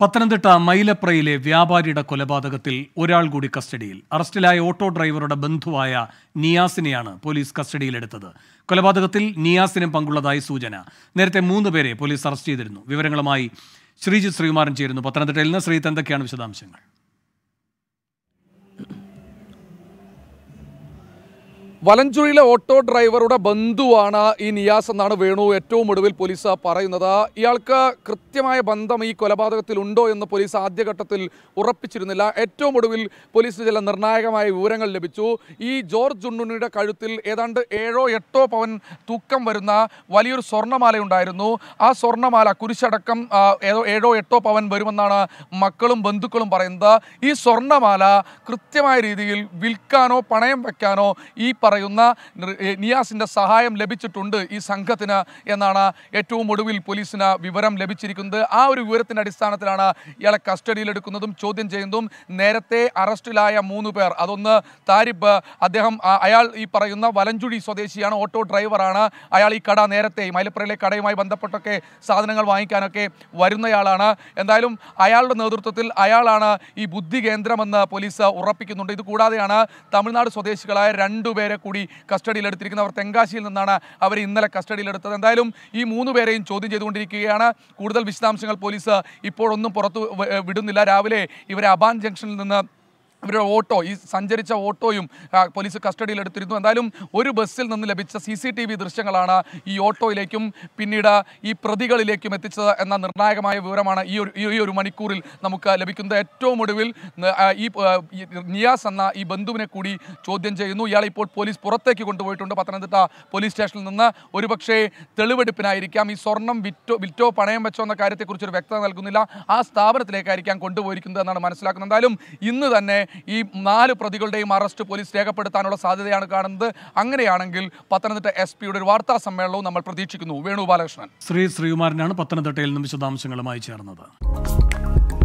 പത്തനംതിട്ട മൈലപ്രയിലെ വ്യാപാരിയുടെ കൊലപാതകത്തിൽ ഒരാൾ കൂടി കസ്റ്റഡിയിൽ അറസ്റ്റിലായ ഓട്ടോ ഡ്രൈവറുടെ ബന്ധുവായ നിയാസിനെയാണ് പോലീസ് കസ്റ്റഡിയിലെടുത്തത് കൊലപാതകത്തിൽ നിയാസിനും പങ്കുള്ളതായി സൂചന നേരത്തെ മൂന്ന് പേരെ പോലീസ് അറസ്റ്റ് ചെയ്തിരുന്നു വിവരങ്ങളുമായി ശ്രീജിത് ശ്രീകുമാരൻ ചേരുന്നു പത്തനംതിട്ടയിൽ നിന്ന് ശ്രീത്ത് എന്തൊക്കെയാണ് വിശദാംശങ്ങൾ വലഞ്ചുഴിയിലെ ഓട്ടോ ഡ്രൈവറുടെ ബന്ധുവാണ് ഈ നിയാസ് എന്നാണ് വേണു ഏറ്റവും ഒടുവിൽ പോലീസ് പറയുന്നത് ഇയാൾക്ക് കൃത്യമായ ബന്ധം ഈ കൊലപാതകത്തിൽ ഉണ്ടോ എന്ന് പോലീസ് ആദ്യഘട്ടത്തിൽ ഉറപ്പിച്ചിരുന്നില്ല ഏറ്റവും ഒടുവിൽ പോലീസിന് ചില നിർണായകമായ വിവരങ്ങൾ ലഭിച്ചു ഈ ജോർജ് ഉണ്ണുണിയുടെ കഴുത്തിൽ ഏതാണ്ട് ഏഴോ എട്ടോ പവൻ തൂക്കം വരുന്ന വലിയൊരു സ്വർണ്ണമാലയുണ്ടായിരുന്നു ആ സ്വർണ്ണമാല കുരിശടക്കം ഏതോ ഏഴോ എട്ടോ പവൻ വരുമെന്നാണ് മക്കളും ബന്ധുക്കളും പറയുന്നത് ഈ സ്വർണ്ണമാല കൃത്യമായ രീതിയിൽ വിൽക്കാനോ പണയം വയ്ക്കാനോ ഈ പറയുന്ന നിയാസിൻ്റെ സഹായം ലഭിച്ചിട്ടുണ്ട് ഈ സംഘത്തിന് എന്നാണ് ഏറ്റവും ഒടുവിൽ പോലീസിന് വിവരം ലഭിച്ചിരിക്കുന്നത് ആ ഒരു വിവരത്തിൻ്റെ അടിസ്ഥാനത്തിലാണ് ഇയാളെ കസ്റ്റഡിയിലെടുക്കുന്നതും ചോദ്യം ചെയ്യുന്നതും നേരത്തെ അറസ്റ്റിലായ മൂന്ന് പേർ അതൊന്ന് താരിബ് അദ്ദേഹം അയാൾ ഈ പറയുന്ന വലഞ്ചുഴി സ്വദേശിയാണ് ഓട്ടോ ഡ്രൈവറാണ് അയാൾ ഈ കട നേരത്തെ മൈലപ്പുറയിലെ കടയുമായി ബന്ധപ്പെട്ടൊക്കെ സാധനങ്ങൾ വാങ്ങിക്കാനൊക്കെ വരുന്നയാളാണ് എന്തായാലും അയാളുടെ നേതൃത്വത്തിൽ അയാളാണ് ഈ ബുദ്ധി കേന്ദ്രമെന്ന് പോലീസ് ഉറപ്പിക്കുന്നുണ്ട് ഇത് കൂടാതെയാണ് തമിഴ്നാട് സ്വദേശികളായ രണ്ടുപേരെ കൂടി അവർ തെങ്കാശിയിൽ നിന്നാണ് അവർ ഇന്നലെ കസ്റ്റഡിയിലെടുത്തത് എന്തായാലും ഈ മൂന്ന് പേരെയും ചോദ്യം ചെയ്തുകൊണ്ടിരിക്കുകയാണ് കൂടുതൽ വിശദാംശങ്ങൾ പോലീസ് ഇപ്പോഴൊന്നും പുറത്തു വിടുന്നില്ല രാവിലെ ഇവരെ അബാൻ ജംഗ്ഷനിൽ നിന്ന് ഇവരുടെ ഓട്ടോ ഈ സഞ്ചരിച്ച ഓട്ടോയും പോലീസ് കസ്റ്റഡിയിലെടുത്തിരുന്നു എന്തായാലും ഒരു ബസ്സിൽ നിന്ന് ലഭിച്ച സി സി ടി വി ദൃശ്യങ്ങളാണ് ഈ ഓട്ടോയിലേക്കും പിന്നീട് ഈ പ്രതികളിലേക്കും എത്തിച്ചത് എന്ന നിർണായകമായ വിവരമാണ് ഈ ഒരു ഈ ഒരു മണിക്കൂറിൽ നമുക്ക് ലഭിക്കുന്നത് ഏറ്റവും ഒടുവിൽ ഈ നിയാസ് എന്ന ഈ ബന്ധുവിനെ കൂടി ചോദ്യം ചെയ്യുന്നു ഇയാളെ ഇപ്പോൾ പോലീസ് പുറത്തേക്ക് കൊണ്ടുപോയിട്ടുണ്ട് പത്തനംതിട്ട പോലീസ് സ്റ്റേഷനിൽ നിന്ന് ഒരുപക്ഷേ തെളിവെടുപ്പിനായിരിക്കാം ഈ സ്വർണം വിറ്റോ വിറ്റോ പണയം വെച്ചോ എന്ന കാര്യത്തെക്കുറിച്ച് ഒരു വ്യക്തത നൽകുന്നില്ല ആ സ്ഥാപനത്തിലേക്കായിരിക്കാം കൊണ്ടുപോയിരിക്കുന്നത് എന്നാണ് മനസ്സിലാക്കുന്നത് എന്തായാലും ഇന്ന് തന്നെ ഈ നാല് പ്രതികളുടെയും അറസ്റ്റ് പോലീസ് രേഖപ്പെടുത്താനുള്ള സാധ്യതയാണ് കാണുന്നത് അങ്ങനെയാണെങ്കിൽ പത്തനംതിട്ട എസ് പിയുടെ ഒരു വാർത്താ സമ്മേളനവും നമ്മൾ പ്രതീക്ഷിക്കുന്നു വേണു ബാലകൃഷ്ണൻ ശ്രീ ശ്രീകുമാരനാണ് പത്തനംതിട്ടയിൽ നിന്നും വിശദാംശങ്ങളുമായി ചേർന്നത്